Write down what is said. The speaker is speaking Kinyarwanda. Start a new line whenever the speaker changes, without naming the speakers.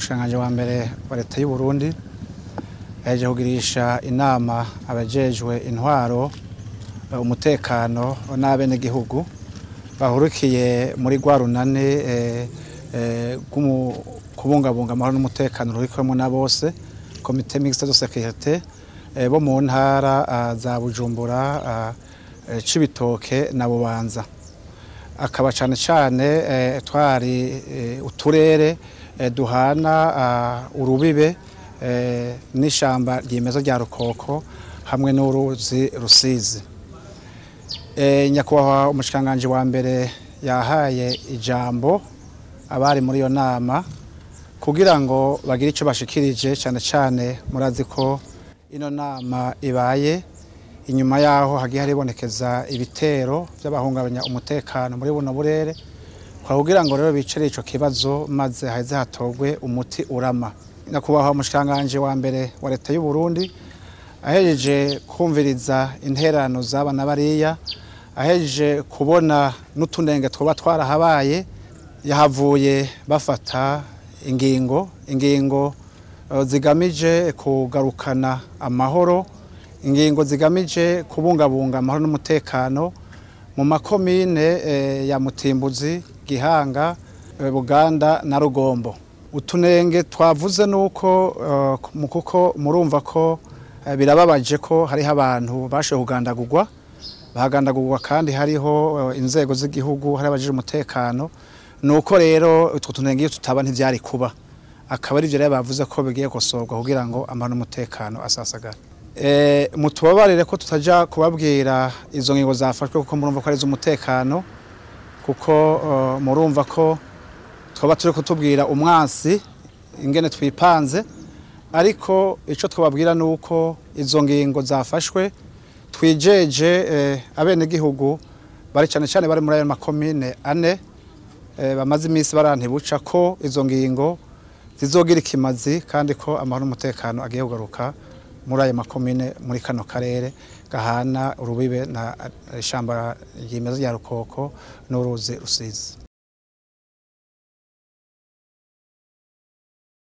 umushingange wa mbere wa leta y'u Burundi yaje kugirisha inama abajejwe intwaro eh, umutekano n'abenegihugu bahurukiye muri rwa runani eh, eh, kubungabunga amahoro n'umutekano rurikwemo na bose komite mixte de sécurité bo mu ntara ah, za bujumbura ah, cibitoke na bubanza akaba cyane cyane twari uturere Eh, duhana ah, urubibe eh, n'ishyamba ryimeza rya rukoko hamwe n'uruzi rusizi eh, nyakubahwa umushikiranganji wa mbere yahaye ijambo abari muri iyo nama kugira ngo bagire icyo bashikirije cyane cyane murazi ko ino nama ibaye inyuma yaho hagiye haribonekeza ibitero by'abahungabanya umutekano muri buno burere kugira ngo rero bicare icyo kibazo maze haze hatogwe umuti urama nyakubahwa umushyiranganje wa mbere wa leta y'u Burundi ahejeje kumviriza interano zabana bariya ahejeje kubona n'utunenge twaba twarahabaye yahavuye bafata ingingo ingingo e, zigamije kugarukana amahoro ingingo zigamije kubungabunga amahoro n'umutekano mu makomine e, ya mutimbuzi gihanga eh, buganda na rugombo utunenge twavuze nuko eh, kuko murumva ko eh, birababaje ko hariho abantu bashoboye kugandagurwa bahagandagurwa kandi hariho inzego z'igihugu hari abajije umutekano Nuko rero utwo tunenge iyo tutaba ntibyari kuba akaba ari byo rero bavuze ko bigiye gukosorwa kugira ngo amahano umutekano asasagare mutubabarire ko tutajya kubabwira izo ngingo zafashwe kuko murumva ko ari iz'umutekano kuko uh, murumva ko twaba turi kutubwira umwansi ingene twipanze ariko icyo twababwira ni uko izo ngingo zafashwe twijeje eh, abenegihugu bari cyane cyane bari muri ayo makomine ane eh, bamaze iminsi barantibuca ko izo ngingo zizogira ikimazi kandi ko amahoro n'umutekano agiye kugaruka muri ayo makomine muri kano karere gahana urubibe na shamba ryimeza rya rukoko n'uruzi rusizi